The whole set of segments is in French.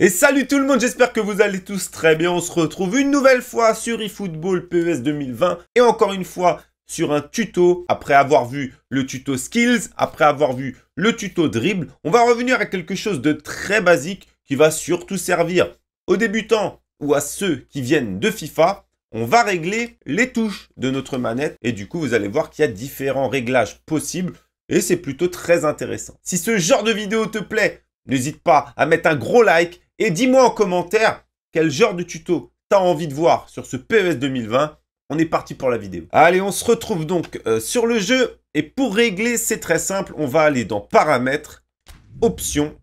Et salut tout le monde, j'espère que vous allez tous très bien. On se retrouve une nouvelle fois sur eFootball PES 2020 et encore une fois sur un tuto. Après avoir vu le tuto skills, après avoir vu le tuto dribble, on va revenir à quelque chose de très basique qui va surtout servir aux débutants ou à ceux qui viennent de FIFA. On va régler les touches de notre manette et du coup vous allez voir qu'il y a différents réglages possibles et c'est plutôt très intéressant. Si ce genre de vidéo te plaît, n'hésite pas à mettre un gros like et dis-moi en commentaire quel genre de tuto t'as envie de voir sur ce PES 2020. On est parti pour la vidéo. Allez, on se retrouve donc euh, sur le jeu. Et pour régler, c'est très simple. On va aller dans paramètres, options,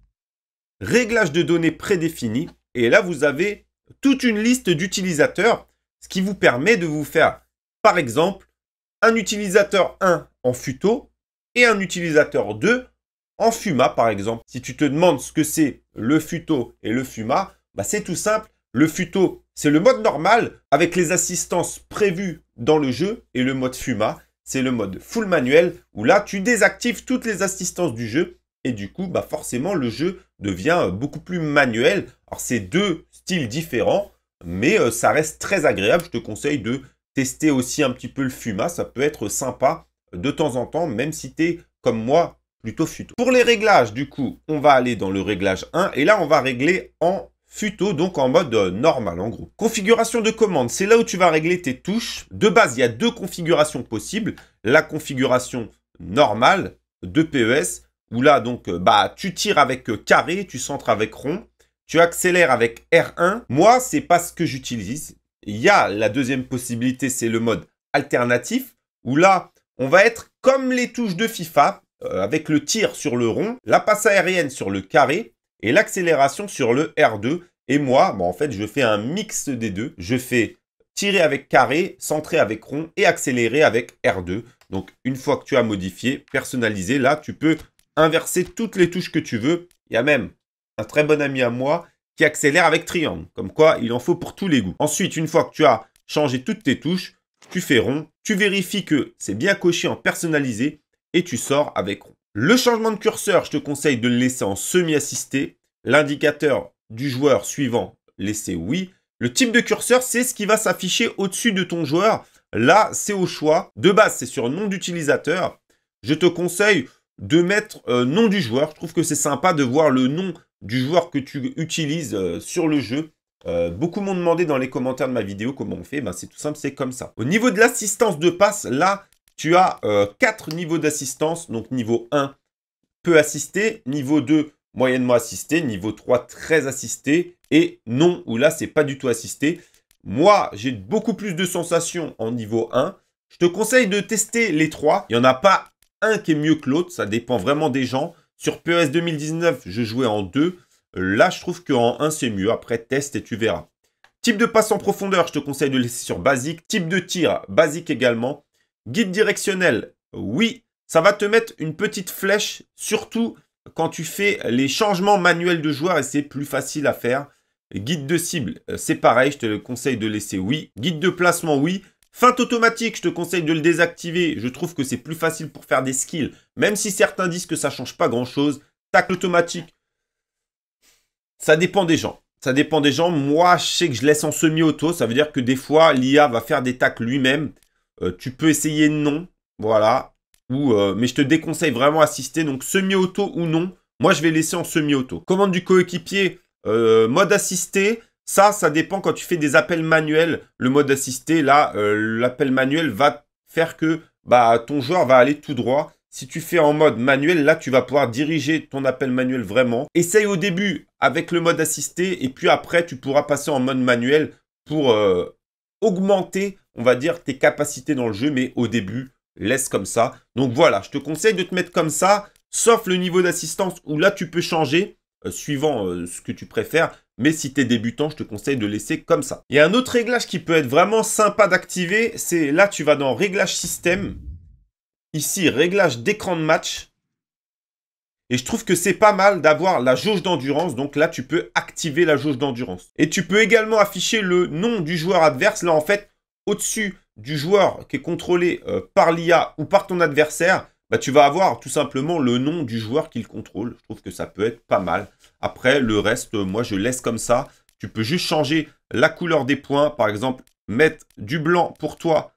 Réglages de données prédéfinis. Et là, vous avez toute une liste d'utilisateurs, ce qui vous permet de vous faire, par exemple, un utilisateur 1 en futo et un utilisateur 2 en fuma, par exemple. Si tu te demandes ce que c'est le futo et le fuma, bah c'est tout simple. Le futo, c'est le mode normal avec les assistances prévues dans le jeu et le mode fuma, c'est le mode full manuel où là, tu désactives toutes les assistances du jeu et du coup, bah forcément, le jeu devient beaucoup plus manuel. Alors, c'est deux styles différents, mais euh, ça reste très agréable. Je te conseille de tester aussi un petit peu le Fuma. Ça peut être sympa de temps en temps, même si tu es, comme moi, plutôt futo. Pour les réglages, du coup, on va aller dans le réglage 1 et là, on va régler en Futo, donc en mode euh, normal en gros. Configuration de commande, c'est là où tu vas régler tes touches. De base, il y a deux configurations possibles. La configuration normale de PES, où là donc euh, bah tu tires avec euh, carré, tu centres avec rond, tu accélères avec R1. Moi, c'est pas ce que j'utilise. Il y a la deuxième possibilité, c'est le mode alternatif, où là, on va être comme les touches de FIFA, euh, avec le tir sur le rond, la passe aérienne sur le carré et l'accélération sur le R2. Et moi, en fait, je fais un mix des deux. Je fais tirer avec carré, centrer avec rond et accélérer avec R2. Donc, une fois que tu as modifié, personnalisé, là, tu peux inverser toutes les touches que tu veux. Il y a même un très bon ami à moi qui accélère avec triangle. Comme quoi, il en faut pour tous les goûts. Ensuite, une fois que tu as changé toutes tes touches, tu fais rond, tu vérifies que c'est bien coché en personnalisé et tu sors avec rond. Le changement de curseur, je te conseille de le laisser en semi-assisté. L'indicateur du joueur suivant, laisser oui. Le type de curseur, c'est ce qui va s'afficher au-dessus de ton joueur. Là, c'est au choix. De base, c'est sur nom d'utilisateur. Je te conseille de mettre euh, nom du joueur. Je trouve que c'est sympa de voir le nom du joueur que tu utilises euh, sur le jeu. Euh, beaucoup m'ont demandé dans les commentaires de ma vidéo comment on fait. Ben, c'est tout simple, c'est comme ça. Au niveau de l'assistance de passe, là, tu as 4 euh, quatre niveaux d'assistance. Donc niveau 1, peu assisté. Niveau 2, moyennement assisté. Niveau 3, très assisté. Et non, ou là, c'est pas du tout assisté. Moi, j'ai beaucoup plus de sensations en niveau 1. Je te conseille de tester les trois. Il n'y en a pas un qui est mieux que l'autre. Ça dépend vraiment des gens. Sur PES 2019, je jouais en 2. Là, je trouve qu'en 1, c'est mieux. Après, teste et tu verras. Type de passe en profondeur, je te conseille de laisser sur basique. Type de tir, basique également. Guide directionnel, oui. Ça va te mettre une petite flèche, surtout quand tu fais les changements manuels de joueurs et c'est plus facile à faire. Guide de cible, euh, c'est pareil, je te conseille de laisser oui. Guide de placement, oui. Feinte automatique, je te conseille de le désactiver. Je trouve que c'est plus facile pour faire des skills. Même si certains disent que ça change pas grand-chose. Tacle automatique, ça dépend des gens. Ça dépend des gens. Moi, je sais que je laisse en semi-auto. Ça veut dire que des fois, l'IA va faire des tacles lui-même. Euh, tu peux essayer non, voilà. Ou, euh, mais je te déconseille vraiment assister. Donc semi-auto ou non, moi je vais laisser en semi-auto. Commande du coéquipier, euh, mode assisté. Ça, ça dépend quand tu fais des appels manuels. Le mode assisté, là, l'appel manuel va faire que bah, ton joueur va aller tout droit. Si tu fais en mode manuel, là, tu vas pouvoir diriger ton appel manuel vraiment. Essaye au début avec le mode assisté et puis après, tu pourras passer en mode manuel pour augmenter, on va dire, tes capacités dans le jeu, mais au début, laisse comme ça. Donc voilà, je te conseille de te mettre comme ça, sauf le niveau d'assistance où là, tu peux changer euh, suivant euh, ce que tu préfères. Mais si tu es débutant, je te conseille de laisser comme ça. Il y a un autre réglage qui peut être vraiment sympa d'activer, c'est là, tu vas dans réglage système. Ici, réglage d'écran de match. Et je trouve que c'est pas mal d'avoir la jauge d'endurance. Donc là, tu peux activer activer la jauge d'endurance. Et tu peux également afficher le nom du joueur adverse. Là, en fait, au-dessus du joueur qui est contrôlé euh, par l'IA ou par ton adversaire, bah, tu vas avoir tout simplement le nom du joueur qu'il contrôle. Je trouve que ça peut être pas mal. Après, le reste, euh, moi, je laisse comme ça. Tu peux juste changer la couleur des points. Par exemple, mettre du blanc pour toi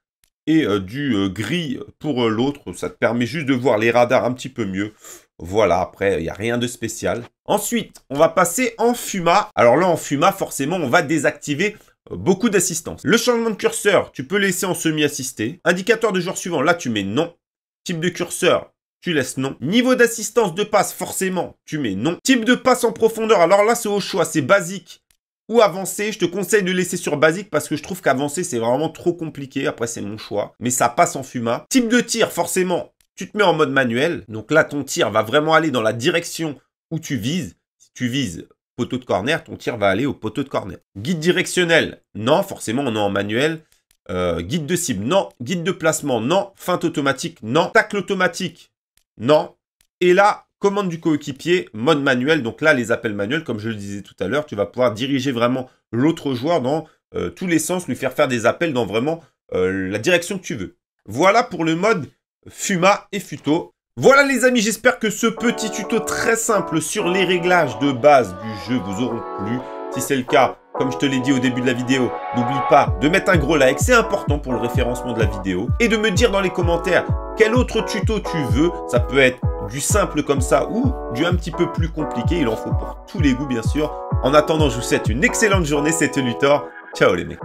et euh, du euh, gris pour euh, l'autre. Ça te permet juste de voir les radars un petit peu mieux. Voilà, après, il n'y a rien de spécial. Ensuite, on va passer en Fuma. Alors là, en Fuma, forcément, on va désactiver beaucoup d'assistance. Le changement de curseur, tu peux laisser en semi-assisté. Indicateur de joueur suivant, là, tu mets non. Type de curseur, tu laisses non. Niveau d'assistance de passe, forcément, tu mets non. Type de passe en profondeur, alors là, c'est au choix, c'est basique ou avancer. Je te conseille de laisser sur basique parce que je trouve qu'avancer c'est vraiment trop compliqué. Après c'est mon choix, mais ça passe en fuma. Type de tir, forcément, tu te mets en mode manuel. Donc là ton tir va vraiment aller dans la direction où tu vises. Si tu vises poteau de corner, ton tir va aller au poteau de corner. Guide directionnel, non, forcément on est en manuel. Euh, guide de cible, non. Guide de placement, non. Feinte automatique, non. Tacle automatique, non. Et là, commande du coéquipier, mode manuel. Donc là, les appels manuels, comme je le disais tout à l'heure, tu vas pouvoir diriger vraiment l'autre joueur dans euh, tous les sens, lui faire faire des appels dans vraiment euh, la direction que tu veux. Voilà pour le mode Fuma et Futo. Voilà les amis, j'espère que ce petit tuto très simple sur les réglages de base du jeu vous auront plu. Si c'est le cas, comme je te l'ai dit au début de la vidéo, n'oublie pas de mettre un gros like, c'est important pour le référencement de la vidéo. Et de me dire dans les commentaires quel autre tuto tu veux. Ça peut être du simple comme ça ou du un petit peu plus compliqué. Il en faut pour tous les goûts, bien sûr. En attendant, je vous souhaite une excellente journée. C'était Luthor. Ciao les mecs.